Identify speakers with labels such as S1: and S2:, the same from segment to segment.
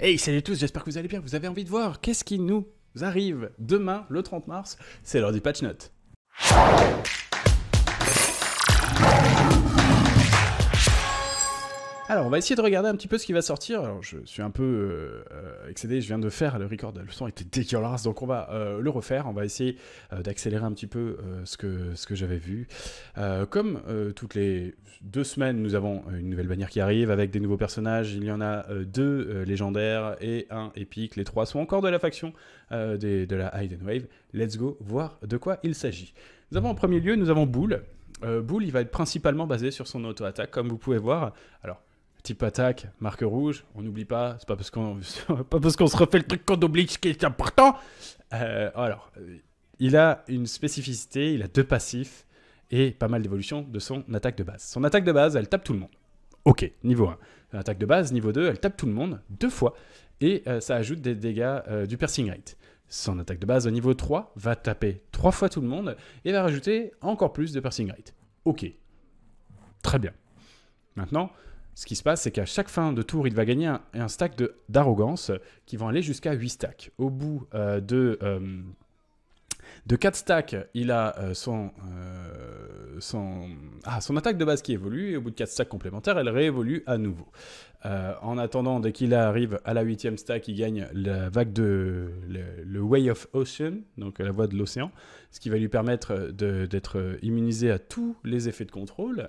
S1: Hey, salut tous, j'espère que vous allez bien. Vous avez envie de voir qu'est-ce qui nous arrive demain, le 30 mars C'est l'heure du patch note. Alors, on va essayer de regarder un petit peu ce qui va sortir. Alors, je suis un peu euh, euh, excédé, je viens de faire le record, le son était dégueulasse, donc on va euh, le refaire. On va essayer d'accélérer un petit peu ce que, ce que j'avais vu. comme toutes les deux semaines, nous avons une nouvelle bannière qui arrive avec des nouveaux personnages. Il y en a deux légendaires et un épique. Les trois sont encore de la faction de la and Wave. Let's go voir de quoi il s'agit. Nous avons en premier lieu, nous avons Boule. Boule, il va être principalement basé sur son auto-attaque, comme vous pouvez voir. Alors, type attaque, marque rouge, on n'oublie pas, c'est pas parce qu'on pas parce qu'on se refait le truc qu'on oublie ce qui est important. Euh, alors, euh, il a une spécificité, il a deux passifs et pas mal d'évolution de son attaque de base. Son attaque de base, elle tape tout le monde. Ok, niveau 1. Son attaque de base, niveau 2, elle tape tout le monde deux fois et euh, ça ajoute des dégâts du piercing rate. Son attaque de base au niveau 3 va taper trois fois tout le monde et va rajouter encore plus de piercing rate. Ok, très bien. Maintenant, ce qui se passe, c'est qu'à chaque fin de tour, il va gagner un, stack d'arrogance qui vont aller jusqu'à 8 stacks. Au bout euh, de, 4 euh, stacks, il a euh, son, ah, son attaque de base qui évolue, et au bout de 4 stacks complémentaires, elle réévolue à nouveau. Euh, en attendant, dès qu'il arrive à la huitième stack, il gagne la vague de le, Way of Ocean, donc la voie de l'océan, ce qui va lui permettre d'être immunisé à tous les effets de contrôle.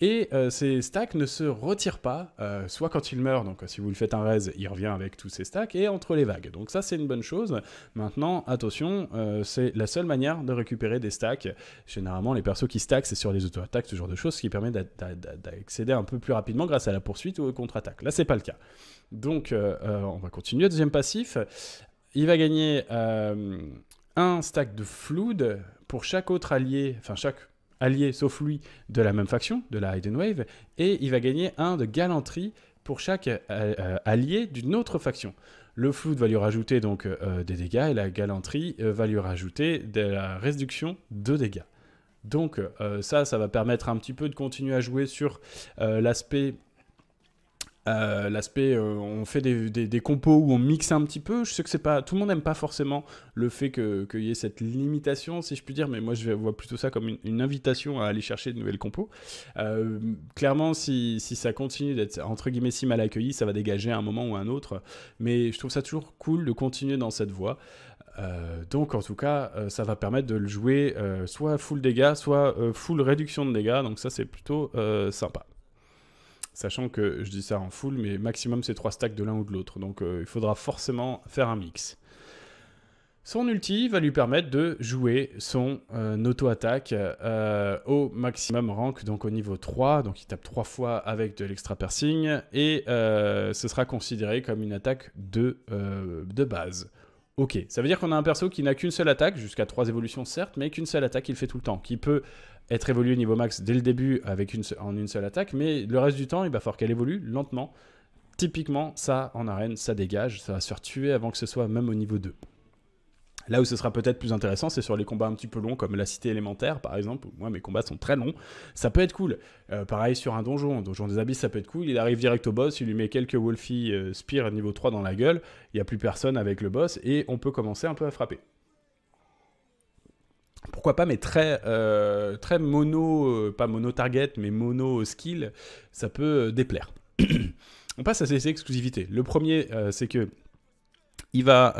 S1: Et ses euh, ces stacks ne se retirent pas, euh, soit quand il meurt, donc si vous le faites un raise, il revient avec tous ses stacks, et entre les vagues. Donc ça, c'est une bonne chose. Maintenant, attention, c'est la seule manière de récupérer des stacks. Généralement, les persos qui stackent, c'est sur les auto-attaques, ce genre de choses, ce qui permet d'accéder un peu plus rapidement grâce à la poursuite ou au contrat Là, c'est pas le cas. Donc, euh, euh, on va continuer. Deuxième passif. Il va gagner euh, un stack de Flood pour chaque autre allié, enfin chaque allié sauf lui de la même faction, de la Hidden Wave, et il va gagner un de galanterie pour chaque allié d'une autre faction. Le Flood va lui rajouter donc des dégâts et la galanterie va lui rajouter de la réduction de dégâts. Donc ça, ça va permettre un petit peu de continuer à jouer sur l'aspect euh, l'aspect, euh, on fait des, compos où on mixe un petit peu. Je sais que c'est pas, tout le monde n'aime pas forcément le fait qu'il y ait cette limitation, si je puis dire, mais moi je vois plutôt ça comme une, invitation à aller chercher de nouvelles compos. Euh, clairement, si, ça continue d'être entre guillemets si mal accueilli, ça va dégager à un moment ou à un autre, mais je trouve ça toujours cool de continuer dans cette voie. donc en tout cas, ça va permettre de le jouer soit full dégâts, soit full réduction de dégâts. Donc ça, c'est plutôt sympa sachant que je dis ça en full, mais maximum c'est trois stacks de l'un ou de l'autre, donc euh, il faudra forcément faire un mix. Son ulti va lui permettre de jouer son euh, auto-attaque euh, au maximum rank, donc au niveau 3, donc il tape trois fois avec de l'extra piercing, et ce sera considéré comme une attaque de, de base. Ok, ça veut dire qu'on a un perso qui n'a qu'une seule attaque, jusqu'à trois évolutions certes, mais qu'une seule attaque il fait tout le temps, qui peut être évolué au niveau max dès le début avec une, en une seule attaque, mais le reste du temps, il va falloir qu'elle évolue lentement. Typiquement, ça, en arène, ça dégage, ça va se faire tuer avant que ce soit même au niveau 2. Là où ce sera peut-être plus intéressant, c'est sur les combats un petit peu longs, comme la cité élémentaire, par exemple, où moi mes combats sont très longs. Ça peut être cool. Euh, pareil sur un donjon, donjon des abysses, ça peut être cool. Il arrive direct au boss, il lui met quelques Wolfie euh, Spears niveau 3 dans la gueule, il n'y a plus personne avec le boss, et on peut commencer un peu à frapper pourquoi pas, mais très, euh, très mono, euh, pas mono-target, mais mono-skill, ça peut euh, déplaire. On passe à ses exclusivités. Le premier, c'est que il va,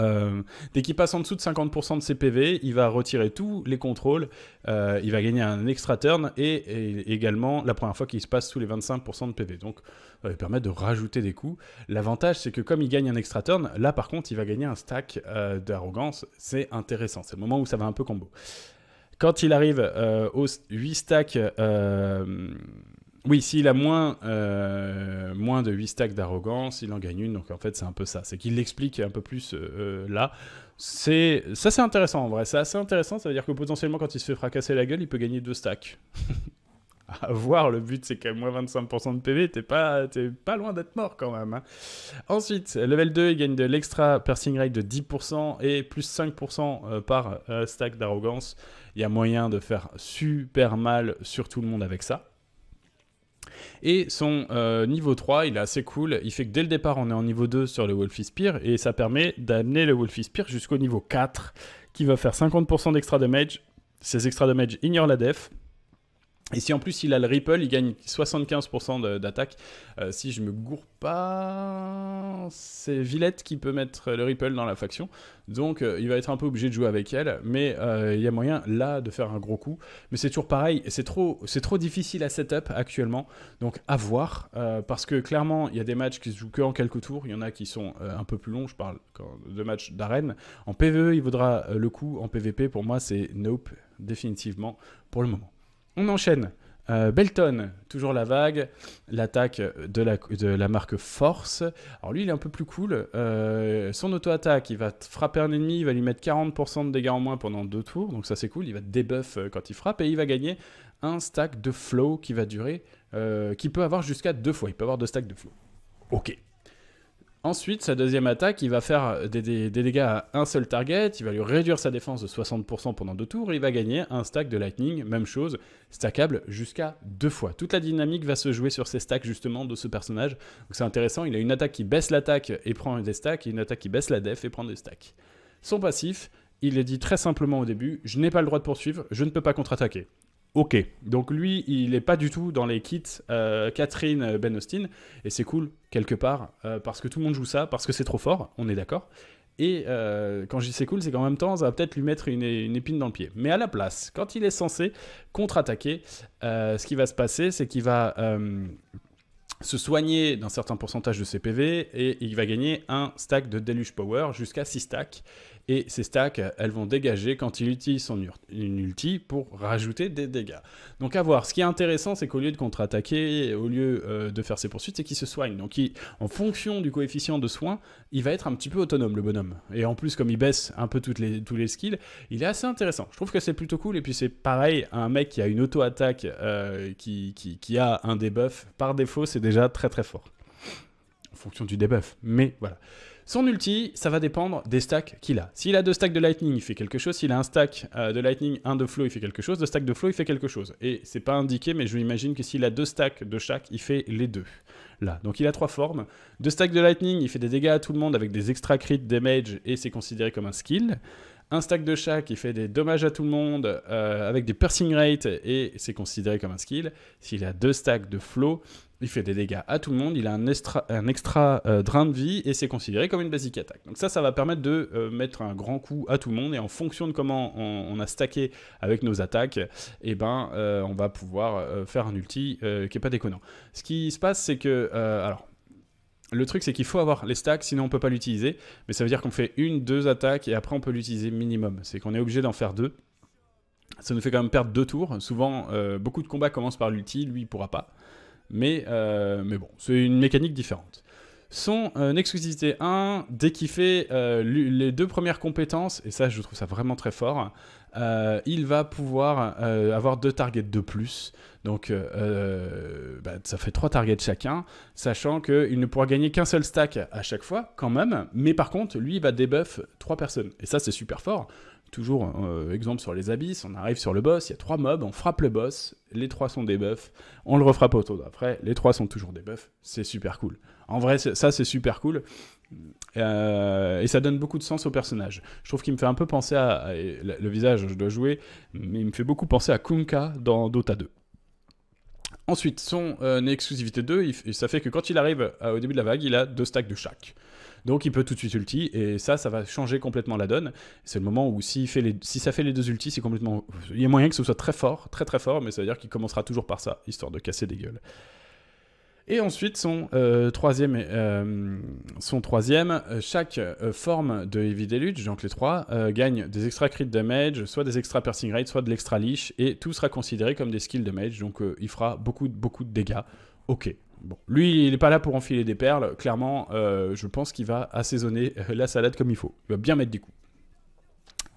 S1: dès qu'il passe en dessous de 50% de ses PV, il va retirer tous les contrôles, il va gagner un extra turn et, également la première fois qu'il se passe sous les 25% de PV. Donc, ça lui permet de rajouter des coups. L'avantage, c'est que comme il gagne un extra turn, là par contre, il va gagner un stack d'arrogance. C'est intéressant, c'est le moment où ça va un peu combo. Quand il arrive euh, aux 8 stacks, euh, oui, s'il a moins, euh, moins de 8 stacks d'arrogance, il en gagne une. Donc en fait, c'est un peu ça. C'est qu'il l'explique un peu plus là. C'est ça, c'est intéressant en vrai. C'est assez intéressant. Ça veut dire que potentiellement, quand il se fait fracasser la gueule, il peut gagner 2 stacks. à voir, le but c'est qu'à moins 25% de PV, t'es pas, es pas loin d'être mort quand même. Hein. Ensuite, level 2, il gagne de l'extra piercing rate de 10% et plus 5% par stack d'arrogance. Il y a moyen de faire super mal sur tout le monde avec ça. Et son euh, niveau 3, il est assez cool. Il fait que dès le départ, on est en niveau 2 sur le Wolfie Spear. Et ça permet d'amener le Wolfie Spear jusqu'au niveau 4, qui va faire 50% d'extra damage. Ces extra damage ignorent la def. Et si en plus il a le Ripple, il gagne 75% d'attaque. Euh, si je me gourre pas, c'est Villette qui peut mettre le Ripple dans la faction. Donc euh, il va être un peu obligé de jouer avec elle. Mais euh, il y a moyen là de faire un gros coup. Mais c'est toujours pareil. C'est trop, trop difficile à setup actuellement. Donc à voir. parce que clairement, il y a des matchs qui se jouent que en quelques tours. Il y en a qui sont un peu plus longs. Je parle de matchs d'arène. En PvE, il vaudra le coup. En PvP, pour moi, c'est nope, définitivement, pour le moment. On enchaîne. Euh, Belton, toujours la vague, l'attaque de la, marque Force. Alors lui, il est un peu plus cool. Euh, son auto-attaque, il va frapper un ennemi, il va lui mettre 40% de dégâts en moins pendant deux tours, donc ça c'est cool, il va débuff euh, quand il frappe et il va gagner un stack de flow qui va durer, qui peut avoir jusqu'à deux fois, il peut avoir deux stacks de flow. Ok, Ensuite, sa deuxième attaque, il va faire des, dégâts à un seul target, il va lui réduire sa défense de 60% pendant deux tours, et il va gagner un stack de Lightning, même chose, stackable jusqu'à deux fois. Toute la dynamique va se jouer sur ces stacks justement de ce personnage, donc c'est intéressant, il a une attaque qui baisse l'attaque et prend des stacks, et une attaque qui baisse la def et prend des stacks. Son passif, il est dit très simplement au début, je n'ai pas le droit de poursuivre, je ne peux pas contre-attaquer. Ok, donc lui, il n'est pas du tout dans les kits euh, Catherine euh, Ben Austin, et c'est cool, quelque part, euh, parce que tout le monde joue ça, parce que c'est trop fort, on est d'accord. Et quand je dis c'est cool, c'est qu'en même temps, ça va peut-être lui mettre une, une, épine dans le pied. Mais à la place, quand il est censé contre-attaquer, ce qui va se passer, c'est qu'il va se soigner d'un certain pourcentage de CPV et il va gagner un stack de Deluge Power jusqu'à 6 stacks. Et ces stacks, elles vont dégager quand il utilise son une ulti pour rajouter des dégâts. Donc à voir. Ce qui est intéressant, c'est qu'au lieu de contre-attaquer, au lieu euh, de faire ses poursuites, c'est qu'il se soigne. Donc en fonction du coefficient de soin, il va être un petit peu autonome, le bonhomme. Et en plus, comme il baisse un peu toutes les, tous les skills, il est assez intéressant. Je trouve que c'est plutôt cool. Et puis c'est pareil, un mec qui a une auto-attaque, euh, qui, qui, qui, a un debuff, par défaut, c'est déjà très très fort. En fonction du debuff. Mais voilà. Son ulti, ça va dépendre des stacks qu'il a. S'il a deux stacks de Lightning, il fait quelque chose. S'il a un stack euh, de Lightning, un de Flow, il fait quelque chose. de stack de Flow, il fait quelque chose. Et c'est pas indiqué, mais je m'imagine que s'il a deux stacks de chaque, il fait les deux. Là. Donc il a trois formes. Deux stacks de Lightning, il fait des dégâts à tout le monde avec des extra crit damage, et c'est considéré comme un skill un stack de chat qui fait des dommages à tout le monde euh, avec des piercing rate et c'est considéré comme un skill. S'il a deux stacks de flow, il fait des dégâts à tout le monde, il a un extra, euh, drain de vie et c'est considéré comme une basique attaque. Donc ça, ça va permettre de euh, mettre un grand coup à tout le monde et en fonction de comment on, a stacké avec nos attaques, eh ben, on va pouvoir faire un ulti qui n'est pas déconnant. Ce qui se passe, c'est que, alors le truc, c'est qu'il faut avoir les stacks, sinon on peut pas l'utiliser. Mais ça veut dire qu'on fait une, deux attaques et après on peut l'utiliser minimum. C'est qu'on est obligé d'en faire deux. Ça nous fait quand même perdre deux tours. Souvent, euh, beaucoup de combats commencent par l'ulti, lui il pourra pas. Mais, euh, mais bon, c'est une mécanique différente. Son euh, exclusivité 1, dès qu'il fait les deux premières compétences, et ça je trouve ça vraiment très fort, euh, il va pouvoir euh, avoir deux targets de plus. Donc euh, bah, ça fait trois targets chacun, sachant qu'il ne pourra gagner qu'un seul stack à chaque fois quand même, mais par contre lui il va débuff trois personnes. Et ça c'est super fort. Toujours exemple sur les abysses, on arrive sur le boss, il y a trois mobs, on frappe le boss, les trois sont débuffs, on le refrappe autour d'après, les trois sont toujours débuffs, c'est super cool. En vrai ça c'est super cool. Euh, et ça donne beaucoup de sens au personnage. Je trouve qu'il me fait un peu penser à, le visage, je dois jouer, mais il me fait beaucoup penser à Kunkka dans Dota 2. Ensuite, son euh, exclusivité 2, ça fait que quand il arrive euh, au début de la vague, il a deux stacks de chaque. Donc il peut tout de suite ulti, et ça, ça va changer complètement la donne. C'est le moment où si, fait les, si ça fait les deux ultis, c'est complètement... Il y a moyen que ce soit très fort, très très fort, mais ça veut dire qu'il commencera toujours par ça, histoire de casser des gueules. Et ensuite, son, euh, troisième, euh, euh, chaque forme de Heavy Deluge, donc les trois, gagne des extra crit damage, soit des extra piercing rate, soit de l'extra leash, et tout sera considéré comme des skills damage, donc il fera beaucoup, beaucoup de dégâts. Ok. Bon, lui, il n'est pas là pour enfiler des perles. Clairement, je pense qu'il va assaisonner la salade comme il faut. Il va bien mettre des coups.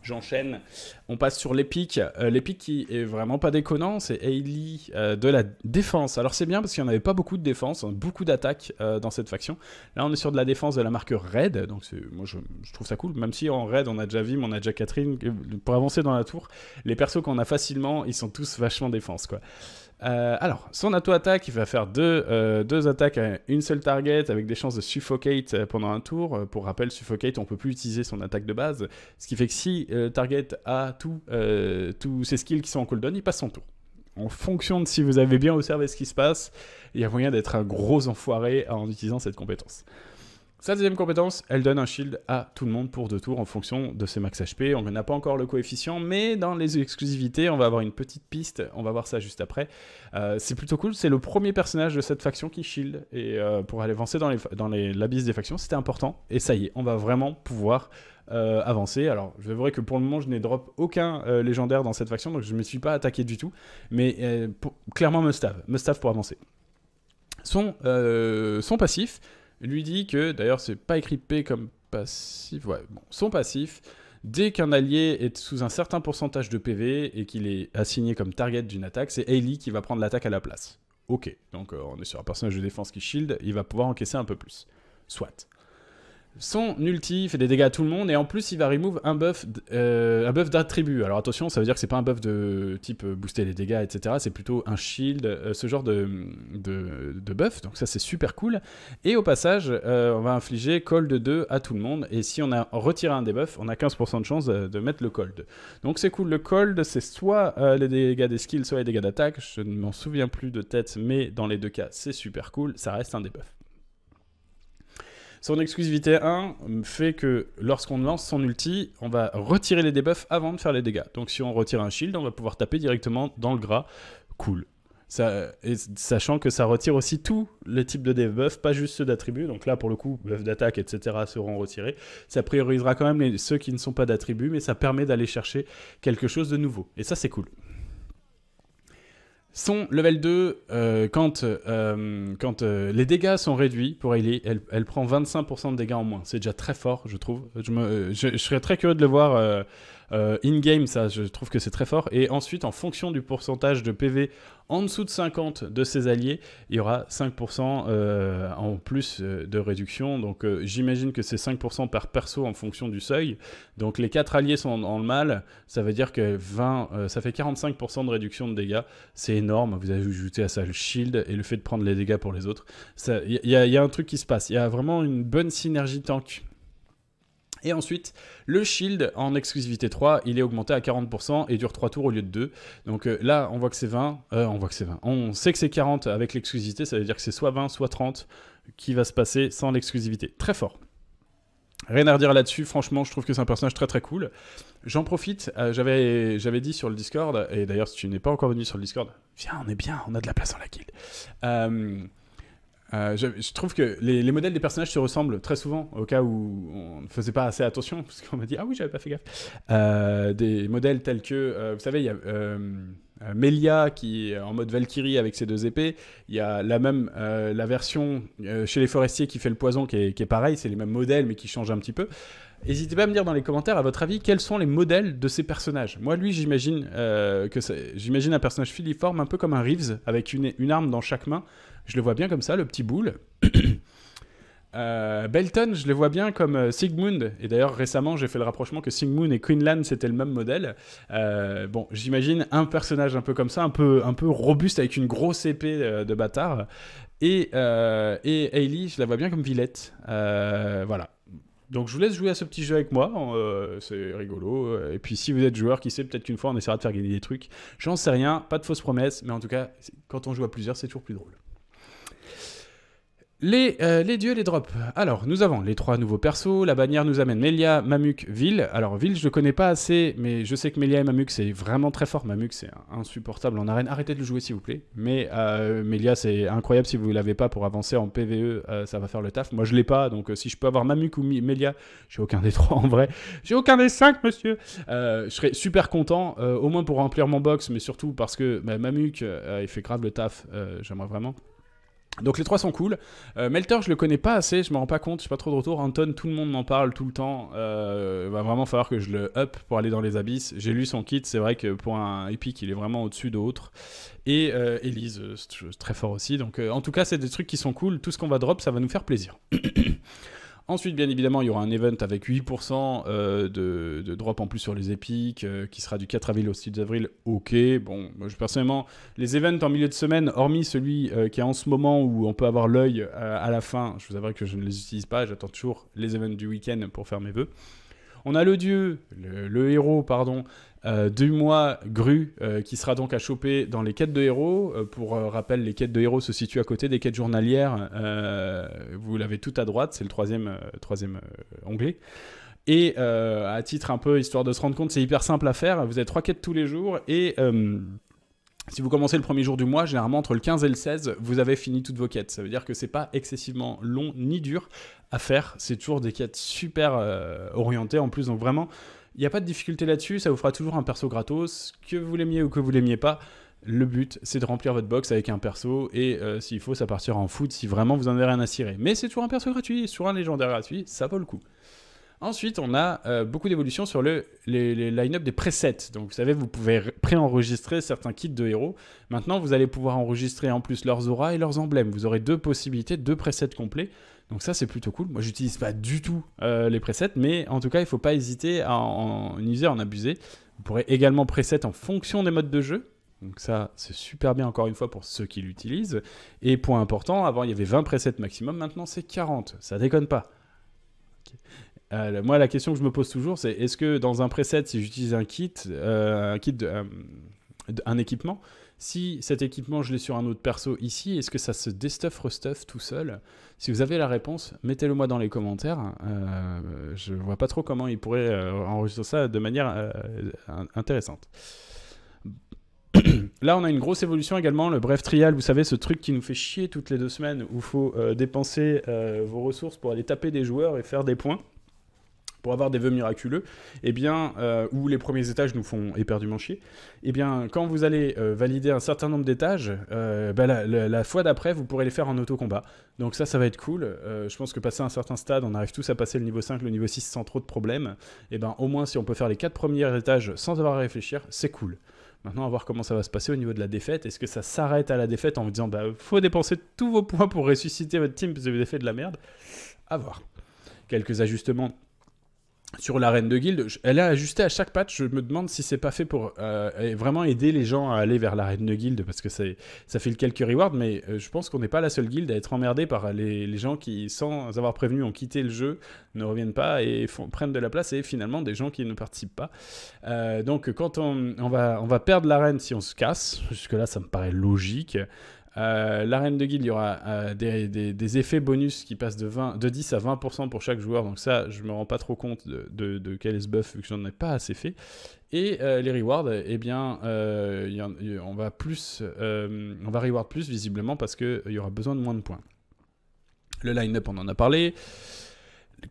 S1: J'enchaîne. On passe sur l'Epic. Euh, L'épique qui est vraiment pas déconnant, c'est Ailey euh, de la défense. Alors c'est bien parce qu'il n'y en avait pas beaucoup de défense, hein, beaucoup d'attaques euh, dans cette faction. Là on est sur de la défense de la marque Red, donc moi je, trouve ça cool. Même si en Red on a déjà Vim, on a déjà Catherine, pour avancer dans la tour, les persos qu'on a facilement, ils sont tous vachement défense quoi. Euh, alors, son atout attaque, il va faire euh, deux, attaques à une seule target avec des chances de suffocate euh, pendant un tour. Pour rappel, suffocate, on peut plus utiliser son attaque de base. Ce qui fait que si target a tous ses skills qui sont en cooldown, il passe son tour. En fonction de si vous avez bien observé ce qui se passe, il y a moyen d'être un gros enfoiré en utilisant cette compétence. Sa deuxième compétence, elle donne un shield à tout le monde pour deux tours en fonction de ses max HP. On n'a pas encore le coefficient, mais dans les exclusivités, on va avoir une petite piste. On va voir ça juste après. Euh, c'est plutôt cool. C'est le premier personnage de cette faction qui shield. Et euh, pour aller avancer dans, les, dans des factions, c'était important. Et ça y est, on va vraiment pouvoir euh, avancer. Alors, je vais vrai que pour le moment, je n'ai drop aucun légendaire dans cette faction, donc je ne me suis pas attaqué du tout. Mais clairement, me stave. pour avancer. Son, son passif, lui dit que, d'ailleurs c'est pas écrit P comme passif, ouais, bon, son passif, dès qu'un allié est sous un certain pourcentage de PV et qu'il est assigné comme target d'une attaque, c'est Ailey qui va prendre l'attaque à la place. Ok, donc euh, on est sur un personnage de défense qui shield, il va pouvoir encaisser un peu plus. Soit. Son ulti fait des dégâts à tout le monde et en plus il va remove un buff, euh, un buff d'attribut. Alors attention, ça veut dire que c'est pas un buff de type euh, booster les dégâts, etc. C'est plutôt un shield, euh, ce genre de, de, buff. Donc ça c'est super cool. Et au passage, on va infliger cold 2 à tout le monde. Et si on a retiré un debuff, on a 15% de chance de, mettre le cold. Donc c'est cool. Le cold, c'est soit les dégâts des skills, soit les dégâts d'attaque. Je ne m'en souviens plus de tête, mais dans les deux cas, c'est super cool. Ça reste un debuff. Son exclusivité 1 fait que lorsqu'on lance son ulti, on va retirer les debuffs avant de faire les dégâts. Donc si on retire un shield, on va pouvoir taper directement dans le gras. Cool. Ça, et sachant que ça retire aussi tous les types de debuffs, pas juste ceux d'attributs. Donc là, pour le coup, buffs d'attaque, etc. seront retirés. Ça priorisera quand même ceux qui ne sont pas d'attributs, mais ça permet d'aller chercher quelque chose de nouveau. Et ça, c'est cool. Son level 2, euh, quand, euh, quand euh, les dégâts sont réduits pour Ellie, elle, elle prend 25% de dégâts en moins. C'est déjà très fort, je trouve. Je, me, je serais très curieux de le voir euh, in-game, ça, je trouve que c'est très fort. Et ensuite, en fonction du pourcentage de PV en dessous de 50 de ses alliés, il y aura 5% euh, en plus euh, de réduction. Donc j'imagine que c'est 5% par perso en fonction du seuil. Donc les 4 alliés sont en, le mal, ça veut dire que 20, ça fait 45% de réduction de dégâts. C'est énorme, vous ajoutez à ça le shield et le fait de prendre les dégâts pour les autres. Il y, y, a un truc qui se passe, il y a vraiment une bonne synergie tank et ensuite, le shield en exclusivité 3, il est augmenté à 40% et dure 3 tours au lieu de 2. Donc euh, là, on voit que c'est 20, euh, on voit que c'est 20. On sait que c'est 40 avec l'exclusivité, ça veut dire que c'est soit 20, soit 30 qui va se passer sans l'exclusivité. Très fort. Rien à redire là-dessus, franchement, je trouve que c'est un personnage très très cool. J'en profite, euh, j'avais, dit sur le Discord, et d'ailleurs si tu n'es pas encore venu sur le Discord, viens, on est bien, on a de la place dans la guilde. Euh, je, trouve que les, modèles des personnages se ressemblent très souvent, au cas où on ne faisait pas assez attention, parce qu'on m'a dit Ah oui, j'avais pas fait gaffe. Euh, des modèles tels que, euh, vous savez, il y a Melia qui est en mode Valkyrie avec ses deux épées, il y a la même, la version chez les forestiers qui fait le poison qui est, qui est pareil, c'est les mêmes modèles mais qui changent un petit peu. N'hésitez pas à me dire dans les commentaires, à votre avis, quels sont les modèles de ces personnages. Moi, lui, j'imagine euh, que j'imagine un personnage filiforme, un peu comme un Reeves, avec une, une, arme dans chaque main. Je le vois bien comme ça, le petit boule. Euh, Belton, je le vois bien comme euh, Sigmund. Et d'ailleurs, récemment, j'ai fait le rapprochement que Sigmund et Queenland c'était le même modèle. bon, j'imagine un personnage un peu comme ça, un peu, un peu robuste, avec une grosse épée de bâtard. Et, et je la vois bien comme Villette. voilà. Donc je vous laisse jouer à ce petit jeu avec moi, euh, c'est rigolo. Euh, et puis si vous êtes joueur, qui sait, peut-être qu'une fois on essaiera de faire gagner des trucs. J'en sais rien, pas de fausses promesses, mais en tout cas, quand on joue à plusieurs, c'est toujours plus drôle. Euh, les, dieux, les drops. Alors, nous avons les trois nouveaux persos. La bannière nous amène Melia, Mamuk, Ville. Alors, Ville, je ne connais pas assez, mais je sais que Melia et Mamuk, c'est vraiment très fort. Mamuk, c'est insupportable en arène. Arrêtez de le jouer, s'il vous plaît. Mais euh, Melia, c'est incroyable. Si vous ne l'avez pas pour avancer en PVE, euh, ça va faire le taf. Moi, je l'ai pas. Donc, si je peux avoir Mamuk ou Melia, j'ai aucun des trois en vrai. J'ai aucun des cinq, monsieur. je serais super content, au moins pour remplir mon box, mais surtout parce que bah, Mamuk, il fait grave le taf. J'aimerais vraiment. Donc les trois sont cool. Euh, Melter, je le connais pas assez, je me rends pas compte, suis pas trop de retour. Anton, tout le monde m'en parle tout le temps. Euh, va vraiment falloir que je le up pour aller dans les abysses. J'ai lu son kit, c'est vrai que pour un epic il est vraiment au-dessus d'autres. Et euh, elise Elise, très fort aussi. Donc en tout cas, c'est des trucs qui sont cool. Tout ce qu'on va drop, ça va nous faire plaisir. Ensuite, bien évidemment, il y aura un event avec 8% euh, de, drop en plus sur les épiques, euh, qui sera du 4 avril au 6 avril. Ok, bon, moi, je, personnellement, les events en milieu de semaine, hormis celui euh, qui est en ce moment où on peut avoir l'œil à la fin, je vous avouerai que je ne les utilise pas, j'attends toujours les events du week-end pour faire mes vœux. On a le dieu, le héros, pardon, euh, du mois Gru, euh, qui sera donc à choper dans les quêtes de héros. Euh, pour rappel, les quêtes de héros se situent à côté des quêtes journalières. vous l'avez tout à droite, c'est le troisième, troisième onglet. Et à titre un peu histoire de se rendre compte, c'est hyper simple à faire. Vous avez trois quêtes tous les jours et si vous commencez le premier jour du mois, généralement entre le 15 et le 16, vous avez fini toutes vos quêtes. Ça veut dire que c'est pas excessivement long ni dur à faire. C'est toujours des quêtes super orientées en plus. Donc vraiment, il n'y a pas de difficulté là-dessus, ça vous fera toujours un perso gratos, que vous l'aimiez ou que vous l'aimiez pas. Le but, c'est de remplir votre box avec un perso, et euh, s'il faut, ça partira en foot si vraiment vous en avez rien à cirer. Mais c'est toujours un perso gratuit, sur un légendaire gratuit, ça vaut le coup. Ensuite, on a euh, beaucoup d'évolutions sur le, les, line-up des presets. Donc, vous savez, vous pouvez pré-enregistrer certains kits de héros. Maintenant, vous allez pouvoir enregistrer en plus leurs auras et leurs emblèmes. Vous aurez deux possibilités, deux presets complets. Donc ça, c'est plutôt cool. Moi, j'utilise pas du tout euh, les presets, mais en tout cas, il faut pas hésiter à en, user, en abuser. Vous pourrez également preset en fonction des modes de jeu. Donc ça, c'est super bien encore une fois pour ceux qui l'utilisent. Et point important, avant, il y avait 20 presets maximum, maintenant c'est 40. Ça déconne pas. Euh, moi, la question que je me pose toujours, c'est est-ce que dans un preset, si j'utilise un kit, euh, un kit un équipement, si cet équipement je l'ai sur un autre perso ici, est-ce que ça se destuff, restuff tout seul Si vous avez la réponse, mettez-le moi dans les commentaires. Euh, je vois pas trop comment il pourrait euh, enregistrer ça de manière euh, intéressante. Là, on a une grosse évolution également, le bref trial, vous savez, ce truc qui nous fait chier toutes les deux semaines où il faut dépenser vos ressources pour aller taper des joueurs et faire des points pour avoir des vœux miraculeux, eh bien, euh, où les premiers étages nous font éperdument chier, et eh bien, quand vous allez euh, valider un certain nombre d'étages, euh, bah, la, fois d'après, vous pourrez les faire en auto-combat. Donc ça, ça va être cool. je pense que passer un certain stade, on arrive tous à passer le niveau 5, le niveau 6 sans trop de problèmes. Et eh ben, au moins, si on peut faire les quatre premiers étages sans avoir à réfléchir, c'est cool. Maintenant, à voir comment ça va se passer au niveau de la défaite. Est-ce que ça s'arrête à la défaite en vous disant bah, faut dépenser tous vos points pour ressusciter votre team parce que vous avez fait de la merde À voir. Quelques ajustements sur l'arène de guilde, elle est ajustée à chaque patch. Je me demande si c'est pas fait pour euh, vraiment aider les gens à aller vers l'arène de guilde parce que ça fait le quelques rewards, mais euh, je pense qu'on n'est pas la seule guilde à être emmerdée par les, gens qui, sans avoir prévenu, ont quitté le jeu, ne reviennent pas et prennent de la place et finalement des gens qui ne participent pas. Euh, donc quand on, va, on va perdre l'arène si on se casse, jusque-là ça me paraît logique. Euh, l'arène de guild, il y aura euh, des, effets bonus qui passent de, 20, de 10 à 20% pour chaque joueur. Donc ça, je me rends pas trop compte de, de, quel est ce buff vu que j'en ai pas assez fait. Et euh, les rewards, eh bien, on va plus, on va reward plus visiblement parce qu'il y aura besoin de moins de points. Le line-up, on en a parlé.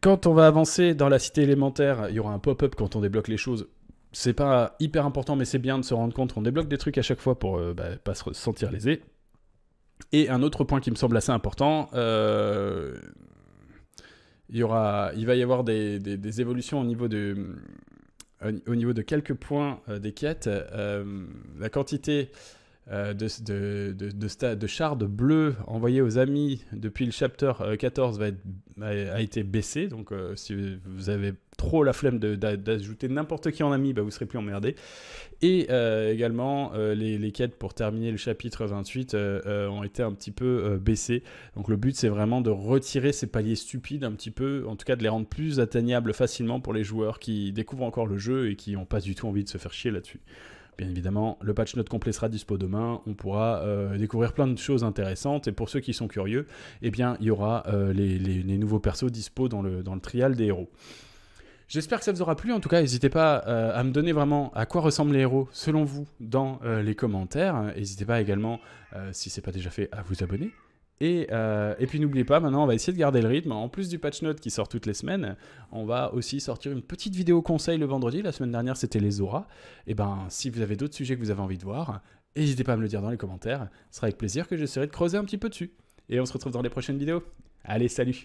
S1: Quand on va avancer dans la cité élémentaire, il y aura un pop-up quand on débloque les choses c'est pas hyper important, mais c'est bien de se rendre compte. qu'on débloque des trucs à chaque fois pour ne bah, pas se sentir lésé. Et un autre point qui me semble assez important, euh, il, y aura, il va y avoir des, évolutions au niveau de, au niveau de quelques points euh, des quêtes. Euh, la quantité euh, de, de, de, chars de bleu envoyés aux amis depuis le chapitre euh, 14 a, été baissé. Donc, euh, si vous avez trop la flemme d'ajouter n'importe qui en ami, bah, vous serez plus emmerdé. Et également, les, les, quêtes pour terminer le chapitre 28 ont été un petit peu baissées. Donc, le but, c'est vraiment de retirer ces paliers stupides un petit peu, en tout cas de les rendre plus atteignables facilement pour les joueurs qui découvrent encore le jeu et qui n'ont pas du tout envie de se faire chier là-dessus. Bien évidemment, le patch note complet sera dispo demain. On pourra euh, découvrir plein de choses intéressantes. Et pour ceux qui sont curieux, eh bien, il y aura euh, les, nouveaux persos dispo dans le, dans le trial des héros. J'espère que ça vous aura plu. En tout cas, n'hésitez pas euh, à me donner vraiment à quoi ressemblent les héros selon vous dans les commentaires. N'hésitez pas également, si ce n'est pas déjà fait, à vous abonner euh, et, puis n'oubliez pas, maintenant on va essayer de garder le rythme. En plus du patch note qui sort toutes les semaines, on va aussi sortir une petite vidéo conseil le vendredi. La semaine dernière c'était les auras. Et ben si vous avez d'autres sujets que vous avez envie de voir, n'hésitez pas à me le dire dans les commentaires. Ce sera avec plaisir que j'essaierai de creuser un petit peu dessus. Et on se retrouve dans les prochaines vidéos. Allez, salut